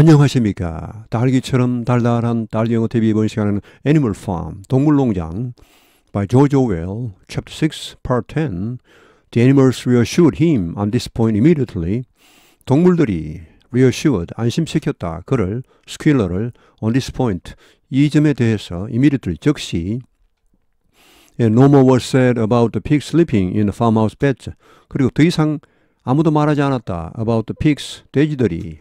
안녕하십니까. 딸기처럼 달달한 딸기 영어 TV 이번 시간에는 Animal Farm, 동물농장 by George Orwell, Chapter 6, Part 10 The animals reassured him on this point immediately. 동물들이 reassured, 안심시켰다. 그를, squealer를 on this point, 이 점에 대해서 immediately, 즉시 And no more was said about the pig sleeping in the farmhouse beds. 그리고 더 이상 아무도 말하지 않았다. about the pigs, 돼지들이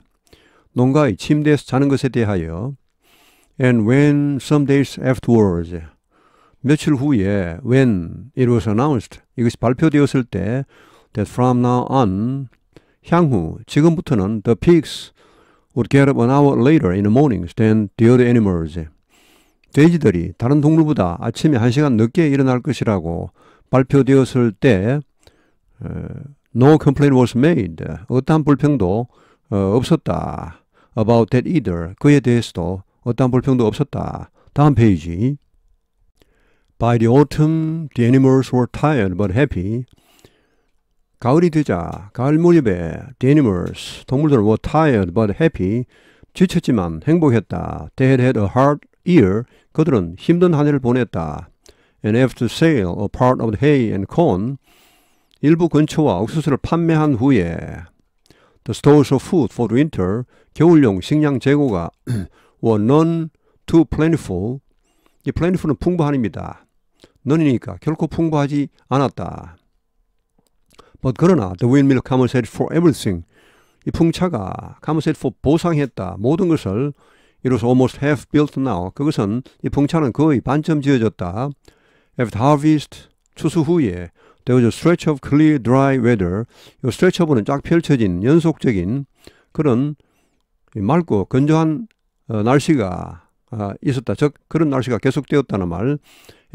농가의 침대에서 자는 것에 대하여 and when some days afterwards 며칠 후에 when it was announced 이것이 발표되었을 때 that from now on 향후 지금부터는 the pigs would get up an hour later in the mornings than the other animals 돼지들이 다른 동물보다 아침에 한 시간 늦게 일어날 것이라고 발표되었을 때 no complaint was made 어떠한 불평도 없었다. about that either. 그에 대해서도 어떠한 불평도 없었다. 다음 페이지. By the autumn, the animals were tired but happy. 가을이 되자, 가을 무렵에 the animals, 동물들은 were tired but happy. 지쳤지만 행복했다. They had had a hard year. 그들은 힘든 한 해를 보냈다. And after sale, a part of the hay and corn, 일부 근처와 옥수수를 판매한 후에 The stores of food for winter, 겨울용 식량 재고가 were none too plentiful. 이 plentiful은 풍부한입니다. none이니까 결코 풍부하지 않았다. But 그러나 the windmill compensated for everything. 이 풍차가 compensated for 보상했다. 모든 것을 It was almost half built now. 그것은 이 풍차는 거의 반쯤 지어졌다. After harvest, 추수 후에 There was a stretch of clear, dry weather. 이 stretch of는 쫙 펼쳐진 연속적인 그런 맑고 건조한 어, 날씨가 어, 있었다. 즉 그런 날씨가 계속되었다는 말.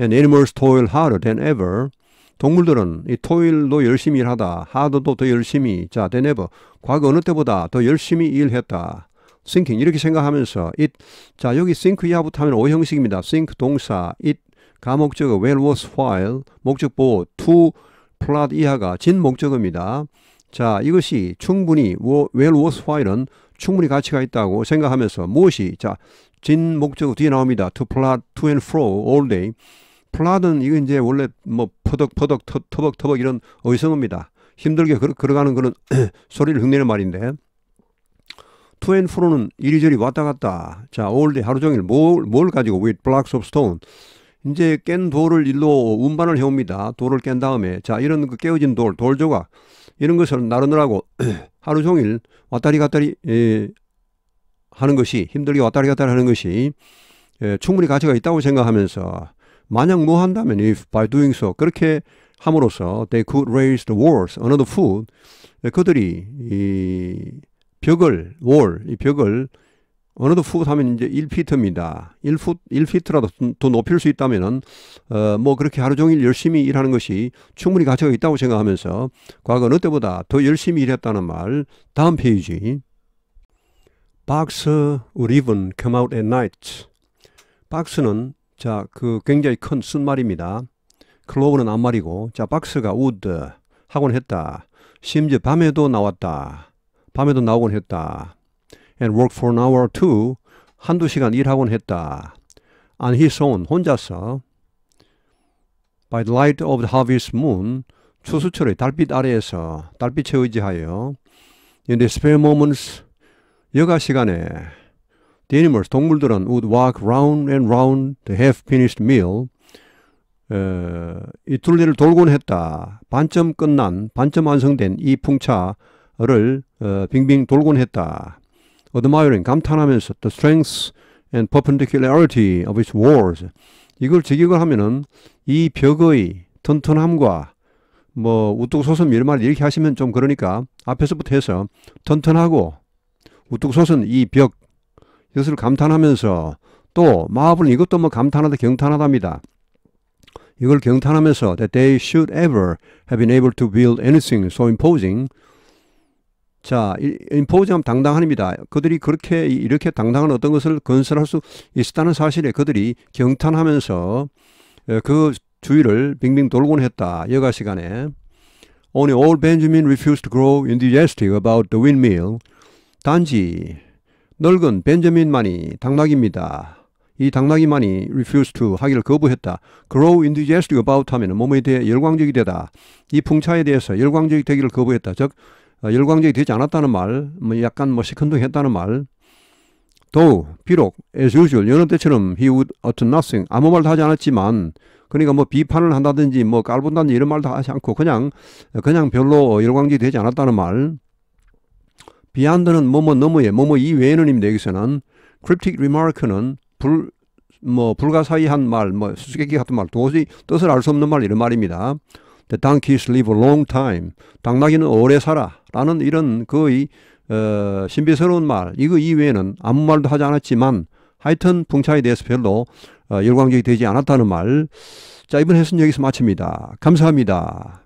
And animals toil harder than ever. 동물들은 이 토일도 열심히 일하다. 하더도 더 열심히. 자, than ever. 과거 어느 때보다 더 열심히 일했다. thinking 이렇게 생각하면서 it 자 여기 think 이하 붙으면 오형식입니다. think 동사 it 가목적어 when was while 목적보호 to plot 이하가 진 목적어입니다. 자 이것이 충분히 when was while은 충분히 가치가 있다고 생각하면서 무엇이 자진 목적어 뒤에 나옵니다. to plot to and fro all day 플라는 이거 이제 원래 뭐 퍼덕퍼덕 터벅터벅 이런 어성어입니다 힘들게 걸어, 가는 그런 소리를 흉내는 말인데 투앤프로는 이리저리 왔다 갔다 자 올데 하루 종일 뭘, 뭘 가지고 with blocks of stone 이제 깬 돌을 일로 운반을 해옵니다. 돌을 깬 다음에 자 이런 그 깨어진 돌, 돌 조각 이런 것을 나르느라고 하루 종일 왔다리 갔다리 에, 예, 하는 것이 힘들게 왔다리 갔다리 하는 것이 에, 예, 충분히 가치가 있다고 생각하면서 만약 뭐 한다면 if by doing so 그렇게 함으로써 they could raise the walls, another foot 예, 그들이 이 벽을 wall 이 벽을 어느 덧풋 하면 이제 1피트입니다. 1풋, 1피트라도 더 높일 수 있다면은, 어, 뭐 그렇게 하루 종일 열심히 일하는 것이 충분히 가치가 있다고 생각하면서 과거 어느 때보다 더 열심히 일했다는 말, 다음 페이지. 박스 would even come out at night. 박스는 자, 그 굉장히 큰 쓴말입니다. 클로브는 앞말이고, 자, 박스가 would 하곤 했다. 심지어 밤에도 나왔다. 밤에도 나오곤 했다. and work for an hour or two. 한두 시간 일하곤 했다. On his own, 혼자서. By the light of the harvest moon, 추수철의 달빛 아래에서 달빛에 의지하여 In the spare moments, 여가 시간에 The animals, 동물들은 would walk round and round the half-finished meal. 어, 이 둘레를 돌곤 했다. 반점 끝난, 반점 완성된 이 풍차를 어, 빙빙 돌곤 했다. admiring 감탄하면서 the strength and perpendicularity of its walls 이걸 직역을 하면은 이 벽의 튼튼함과 뭐 우뚝 솟은 이런 말 이렇게 하시면 좀 그러니까 앞에서부터 해서 튼튼하고 우뚝 솟은 이 벽 이것을 감탄하면서 또마합 이것도 뭐 감탄하다 경탄하답니다. 이걸 경탄하면서 that they should ever have been able to build anything so imposing 자, 인포지함 당당한입니다 그들이 그렇게 이렇게 당당한 어떤 것을 건설할 수 있었다는 사실에 그들이 경탄하면서 어, 그 주위를 빙빙 돌곤 했다. 여가 시간에 Only old Benjamin refused to grow enthusiastic about the windmill. 단지 늙은 벤저민만이 당나귀입니다. 이 당나귀만이 refused to 하기를 거부했다. grow enthusiastic about 하면 몸에 대해 열광적이 되다. 이 풍차에 대해서 열광적이 되기를 거부했다. 즉 어, 열광적이 되지 않았다는 말, 뭐 약간 뭐 시큰둥했다는 말. 도 비록 as usual 여느 때처럼 he would utter nothing 아무 말도 하지 않았지만 그러니까 뭐 비판을 한다든지 뭐 깔본다든지 이런 말도 하지 않고 그냥 그냥 별로 열광적이 되지 않았다는 말. 비한드는 뭐뭐 너머에 뭐뭐 이외에는입니다. 여기서는 cryptic remark는 불, 뭐 불가사의한 말, 뭐 수수께끼 같은 말, 도저히 뜻을 알 수 없는 말 이런 말입니다. The donkeys live a long time. 당나귀는 오래 살아. 라는 이런 거의 어, 신비스러운 말. 이거 이외에는 아무 말도 하지 않았지만 하여튼 풍차에 대해서 별로 어, 열광적이 되지 않았다는 말. 자, 이번 해선 여기서 마칩니다. 감사합니다.